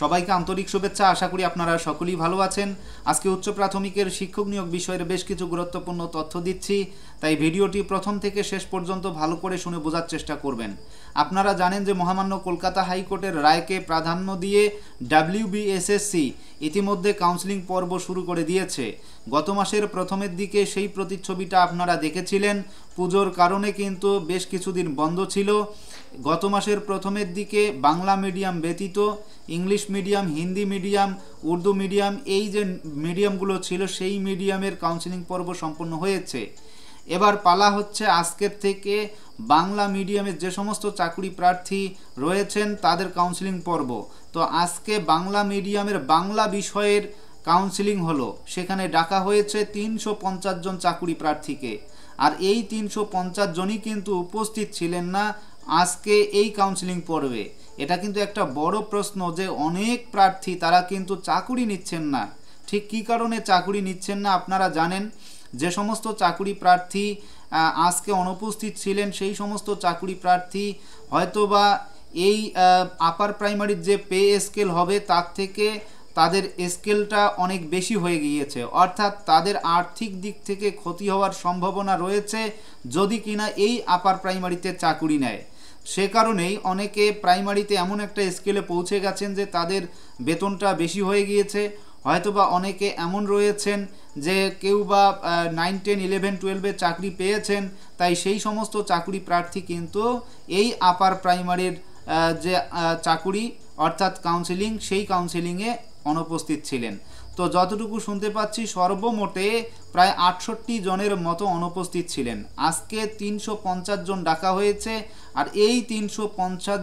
সবাইকে আন্তরিক শুভেচ্ছা আশা করি আপনারা সকলেই ভালো আছেন আজকে উচ্চ প্রাথমিকের শিক্ষক নিয়োগ বিষয়ের বেশ কিছু গুরুত্বপূর্ণ তথ্য দিচ্ছি তাই ভিডিওটি প্রথম থেকে শেষ পর্যন্ত ভালো করে শুনে বোঝার চেষ্টা করবেন আপনারা জানেন যে মহামান্য কলকাতা হাইকোর্টের রায়কে প্রাধান্য দিয়ে ডাব্লিউবিএসএসসি ইতিমধ্যে কাউন্সিলিং পর্ব শুরু করে দিয়েছে গত মাসের প্রথমের দিকে সেই প্রতিচ্ছবিটা আপনারা দেখেছিলেন পুজোর কারণে কিন্তু বেশ কিছুদিন বন্ধ ছিল গত মাসের প্রথমের দিকে বাংলা মিডিয়াম ব্যতীত English medium Hindi medium Urdu medium এই যে মিডিয়ামগুলো ছিল সেই মিডিয়ামের কাউন্সিলিং পর্ব সম্পন্ন হয়েছে এবার পালা হচ্ছে আজকের থেকে বাংলা মিডিয়ামের যে সমস্ত চাকরি প্রার্থী রয়েছেন তাদের কাউন্সিলিং পর্ব তো আজকে বাংলা মিডিয়ামের বাংলা বিষয়ের কাউন্সিলিং হলো সেখানে ডাকা হয়েছে তিনশো জন চাকুরি প্রার্থীকে আর এই তিনশো জনই কিন্তু উপস্থিত ছিলেন না আজকে এই কাউন্সিলিং পড়বে এটা কিন্তু একটা বড় প্রশ্ন যে অনেক প্রার্থী তারা কিন্তু চাকুরি নিচ্ছেন না ঠিক কি কারণে চাকুরি নিচ্ছেন না আপনারা জানেন যে সমস্ত চাকুরি প্রার্থী আজকে অনুপস্থিত ছিলেন সেই সমস্ত চাকুরি প্রার্থী হয়তোবা এই আপার প্রাইমারির যে পে স্কেল হবে তার থেকে তাদের স্কেলটা অনেক বেশি হয়ে গিয়েছে অর্থাৎ তাদের আর্থিক দিক থেকে ক্ষতি হওয়ার সম্ভাবনা রয়েছে যদি কিনা এই আপার প্রাইমারিতে চাকুরি নেয় সে কারণেই অনেকে প্রাইমারিতে এমন একটা স্কেলে পৌঁছে গেছেন যে তাদের বেতনটা বেশি হয়ে গিয়েছে হয়তোবা অনেকে এমন রয়েছেন যে কেউ বা নাইন টেন ইলেভেন টুয়েলভে চাকরি পেয়েছেন তাই সেই সমস্ত চাকরি প্রার্থী কিন্তু এই আপার প্রাইমারির যে চাকুরি অর্থাৎ কাউন্সিলিং সেই কাউন্সিলিংয়ে অনুপস্থিত ছিলেন তো যতটুকু শুনতে পাচ্ছি সর্বমোটে প্রায় আটষট্টি জনের মতো অনুপস্থিত ছিলেন আজকে তিনশো জন ডাকা হয়েছে আর এই তিনশো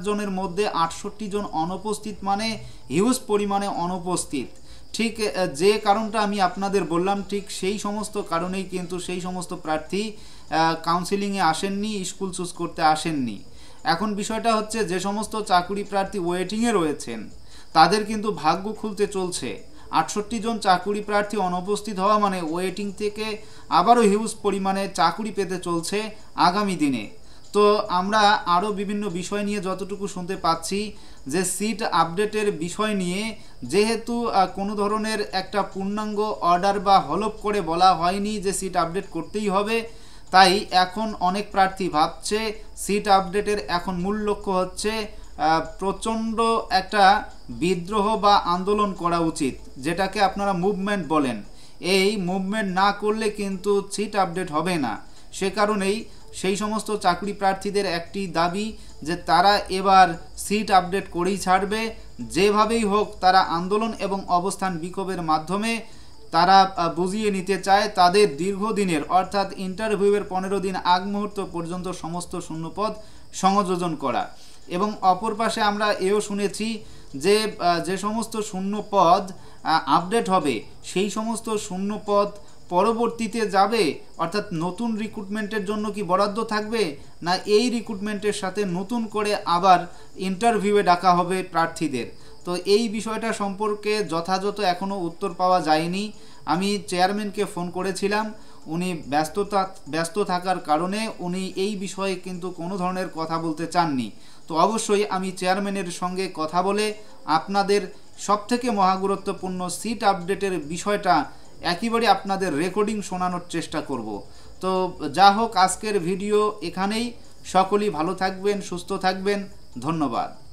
জনের মধ্যে আটষট্টি জন অনুপস্থিত মানে হিউজ পরিমাণে অনুপস্থিত ঠিক যে কারণটা আমি আপনাদের বললাম ঠিক সেই সমস্ত কারণেই কিন্তু সেই সমস্ত প্রার্থী কাউন্সিলিংয়ে আসেননি স্কুল চুজ করতে আসেননি এখন বিষয়টা হচ্ছে যে সমস্ত চাকুরি প্রার্থী ওয়েটিংয়ে রয়েছেন তাদের কিন্তু ভাগ্য খুলতে চলছে আটষট্টি জন চাকুরি প্রার্থী অনুপস্থিত হওয়া মানে ওয়েটিং থেকে আবারও হিউজ পরিমাণে চাকুরি পেতে চলছে আগামী দিনে তো আমরা আরও বিভিন্ন বিষয় নিয়ে যতটুকু শুনতে পাচ্ছি যে সিট আপডেটের বিষয় নিয়ে যেহেতু কোনো ধরনের একটা পূর্ণাঙ্গ অর্ডার বা হলপ করে বলা হয়নি যে সিট আপডেট করতেই হবে তাই এখন অনেক প্রার্থী ভাবছে সিট আপডেটের এখন মূল লক্ষ্য হচ্ছে প্রচণ্ড একটা বিদ্রোহ বা আন্দোলন করা উচিত যেটাকে আপনারা মুভমেন্ট বলেন এই মুভমেন্ট না করলে কিন্তু সিট আপডেট হবে না সে কারণেই সেই সমস্ত চাকরি প্রার্থীদের একটি দাবি যে তারা এবার সিট আপডেট করেই ছাড়বে যেভাবেই হোক তারা আন্দোলন এবং অবস্থান বিক্ষোভের মাধ্যমে তারা বুঝিয়ে নিতে চায় তাদের দীর্ঘদিনের অর্থাৎ ইন্টারভিউয়ের পনেরো দিন আগ মুহূর্ত পর্যন্ত সমস্ত শূন্যপদ সংযোজন করা এবং অপর পাশে আমরা এও শুনেছি যে যে সমস্ত শূন্য পদ আপডেট হবে সেই সমস্ত শূন্য পদ পরবর্তীতে যাবে অর্থাৎ নতুন রিক্রুটমেন্টের জন্য কি বরাদ্দ থাকবে না এই রিক্রুটমেন্টের সাথে নতুন করে আবার ইন্টারভিউয়ে ডাকা হবে প্রার্থীদের তো এই বিষয়টা সম্পর্কে যথাযথ এখনও উত্তর পাওয়া যায়নি আমি চেয়ারম্যানকে ফোন করেছিলাম উনি ব্যস্ততা ব্যস্ত থাকার কারণে উনি এই বিষয়ে কিন্তু কোনো ধরনের কথা বলতে চাননি তো অবশ্যই আমি চেয়ারম্যানের সঙ্গে কথা বলে আপনাদের সবথেকে মহাগুরুত্বপূর্ণ সিট আপডেটের বিষয়টা একেবারে আপনাদের রেকর্ডিং শোনানোর চেষ্টা করব তো যা হোক আজকের ভিডিও এখানেই সকলেই ভালো থাকবেন সুস্থ থাকবেন ধন্যবাদ